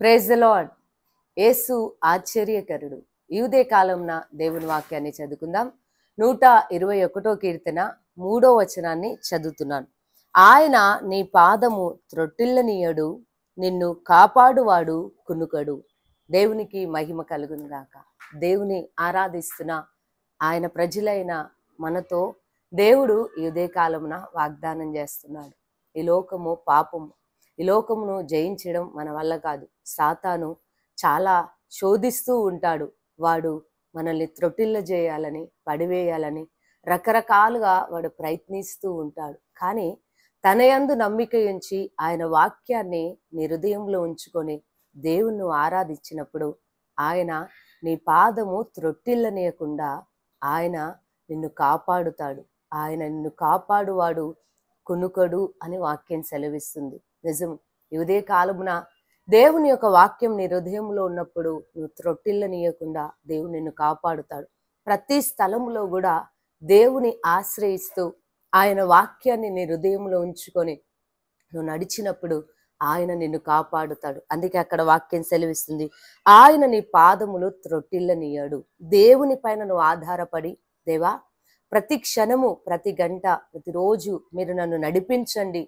praise the lord యేసు ఆశ్చర్యకరుడు ఇదే కాలంన దేవుని వాక్యాన్ని చదువుకుందాం నూట ఇరవై ఒకటో కీర్తన మూడో వచనాన్ని చదువుతున్నాను ఆయన నీ పాదము త్రొట్టిల్లనీయడు నిన్ను కాపాడువాడు కునుకడు దేవునికి మహిమ కలుగును గాక దేవుని ఆరాధిస్తున్న ఆయన ప్రజలైన మనతో దేవుడు ఇదే కాలమున వాగ్దానం చేస్తున్నాడు ఈ లోకము పాపము ఈ లోకమును జయించడం మన వల్ల కాదు సాతాను చాలా శోధిస్తూ ఉంటాడు వాడు మనల్ని త్రొటిల్ల చేయాలని పడివేయాలని రకరకాలుగా వాడు ప్రయత్నిస్తూ ఉంటాడు కానీ తన యందు నమ్మిక ఉంచి ఆయన వాక్యాన్ని నీ హృదయంలో ఉంచుకొని దేవుణ్ణి ఆరాధించినప్పుడు ఆయన నీ పాదము త్రొట్టిల్లనీయకుండా ఆయన నిన్ను కాపాడుతాడు ఆయన నిన్ను కాపాడువాడు కునుకడు అని వాక్యం సెలవిస్తుంది నిజం ఇదే కాలమున దేవుని యొక్క వాక్యం నీ హృదయంలో ఉన్నప్పుడు నువ్వు త్రొట్టిల్లనీయకుండా దేవుని నిన్ను కాపాడుతాడు ప్రతి స్థలంలో కూడా దేవుని ఆశ్రయిస్తూ ఆయన వాక్యాన్ని నీ హృదయంలో ఉంచుకొని నువ్వు నడిచినప్పుడు ఆయన నిన్ను కాపాడుతాడు అందుకే అక్కడ వాక్యం సెలవిస్తుంది ఆయన నీ పాదములు త్రొట్టిల్లనియాడు దేవుని పైన నువ్వు ఆధారపడి దేవా ప్రతి క్షణము ప్రతి గంట ప్రతిరోజు మీరు నన్ను నడిపించండి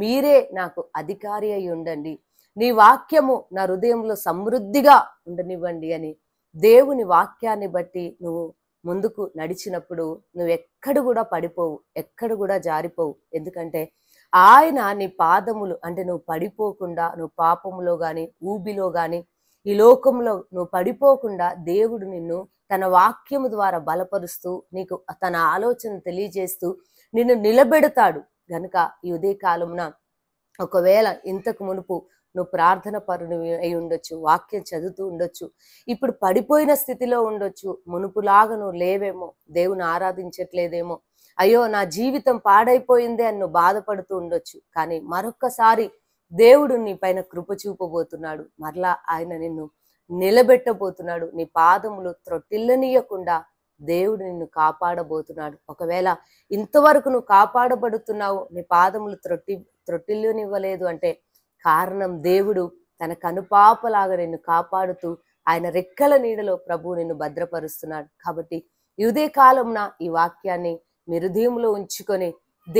మీరే నాకు అధికారి అయి ఉండండి నీ వాక్యము నా హృదయంలో సమృద్ధిగా ఉండనివ్వండి అని దేవుని వాక్యాన్ని బట్టి నువ్వు ముందుకు నడిచినప్పుడు నువ్వు ఎక్కడ కూడా పడిపోవు ఎక్కడ కూడా జారిపోవు ఎందుకంటే ఆయన నీ పాదములు అంటే నువ్వు పడిపోకుండా నువ్వు పాపములో కానీ ఊబిలో కానీ ఈ లోకంలో నువ్వు పడిపోకుండా దేవుడు నిన్ను తన వాక్యము ద్వారా బలపరుస్తూ నీకు తన ఆలోచన తెలియజేస్తూ నిన్ను నిలబెడతాడు గనుక ఈ ఉదయకాలమున ఒకవేళ ఇంతకు మునుపు నువ్వు ప్రార్థన పరుని అయి ఉండొచ్చు వాక్యం చదువుతూ ఉండొచ్చు ఇప్పుడు పడిపోయిన స్థితిలో ఉండొచ్చు మునుపులాగా నువ్వు లేవేమో దేవుని ఆరాధించట్లేదేమో అయ్యో నా జీవితం పాడైపోయిందే అని నువ్వు బాధపడుతూ ఉండొచ్చు కానీ మరొక్కసారి దేవుడు నీ పైన కృప చూపబోతున్నాడు మరలా ఆయన నిన్ను నిలబెట్టబోతున్నాడు నీ పాదములు త్రొట్టిల్లనీయకుండా దేవుడు నిన్ను కాపాడబోతున్నాడు ఒకవేళ ఇంతవరకు నువ్వు కాపాడబడుతున్నావు నీ పాదములు త్రొట్టి త్రొట్టిల్లునివ్వలేదు అంటే కారణం దేవుడు తన కనుపాపలాగా నిన్ను కాపాడుతూ ఆయన రెక్కల నీడలో ప్రభు నిన్ను భద్రపరుస్తున్నాడు కాబట్టి ఇదే కాలంన ఈ వాక్యాన్ని మిరుదీములో ఉంచుకొని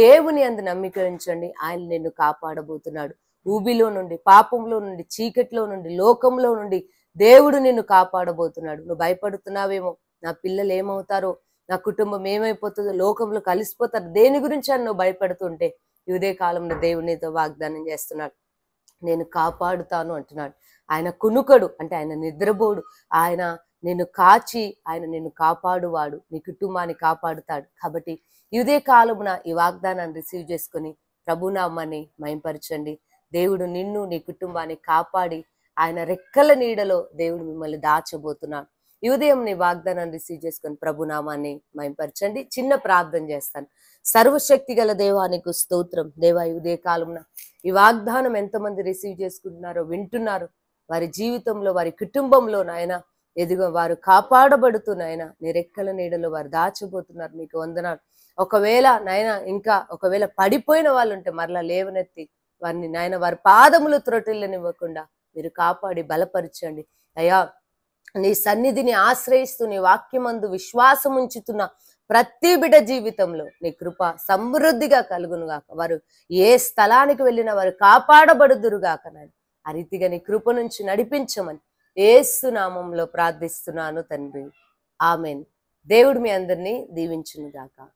దేవుని అందు నమ్మిక ఉంచండి ఆయన నిన్ను కాపాడబోతున్నాడు ఊబిలో నుండి పాపంలో నుండి చీకట్లో నుండి లోకంలో నుండి దేవుడు నిన్ను కాపాడబోతున్నాడు నువ్వు భయపడుతున్నావేమో నా పిల్లలు ఏమవుతారో నా కుటుంబం ఏమైపోతుందో లోకంలో కలిసిపోతారు దేని గురించి అని నువ్వు భయపడుతుంటే ఇదే కాలంలో దేవునితో వాగ్దానం చేస్తున్నాడు నేను కాపాడుతాను అంటున్నాడు ఆయన కునుకడు అంటే ఆయన నిద్రపోడు ఆయన నిన్ను కాచి ఆయన నిన్ను కాపాడువాడు నీ కుటుంబాన్ని కాపాడుతాడు కాబట్టి ఇదే కాలమున ఈ వాగ్దానాన్ని రిసీవ్ చేసుకుని ప్రభునామాన్ని మయంపరచండి దేవుడు నిన్ను నీ కుటుంబాన్ని కాపాడి ఆయన రెక్కల నీడలో దేవుడు మిమ్మల్ని దాచబోతున్నాడు ఈ ఉదయం నీ వాగ్దానాన్ని రిసీవ్ చేసుకొని ప్రభునామాన్ని మైంపరచండి చిన్న ప్రార్థన చేస్తాను సర్వశక్తి గల దేవానికి స్తోత్రం దేవా ఈ ఉదయ కాలం ఈ వాగ్దానం ఎంతమంది రిసీవ్ చేసుకుంటున్నారో వింటున్నారు వారి జీవితంలో వారి కుటుంబంలో నాయన ఎదుగు వారు కాపాడబడుతున్నాయన నీ రెక్కల నీడలో వారు దాచిపోతున్నారు మీకు వందనాలు ఒకవేళ నాయన ఇంకా ఒకవేళ పడిపోయిన వాళ్ళు ఉంటే మరలా లేవనెత్తి వారిని నాయన వారి పాదములు త్రొటిల్లనివ్వకుండా మీరు కాపాడి బలపరచండి అయ్యా నీ సన్నిధిని ఆశ్రయిస్తూ నీ వాక్యమందు విశ్వాసం ఉంచుతున్న ప్రతి బిడ జీవితంలో నీ కృప సమృద్ధిగా కలుగునుగాక వారు ఏ స్థలానికి వెళ్ళినా వారు కాపాడబడుదురుగాక నన్ను ఆ రీతిగా నీ కృప నుంచి నడిపించమని ఏసునామంలో ప్రార్థిస్తున్నాను తండ్రి ఆమెన్ దేవుడు మీ అందరినీ దీవించునుగాక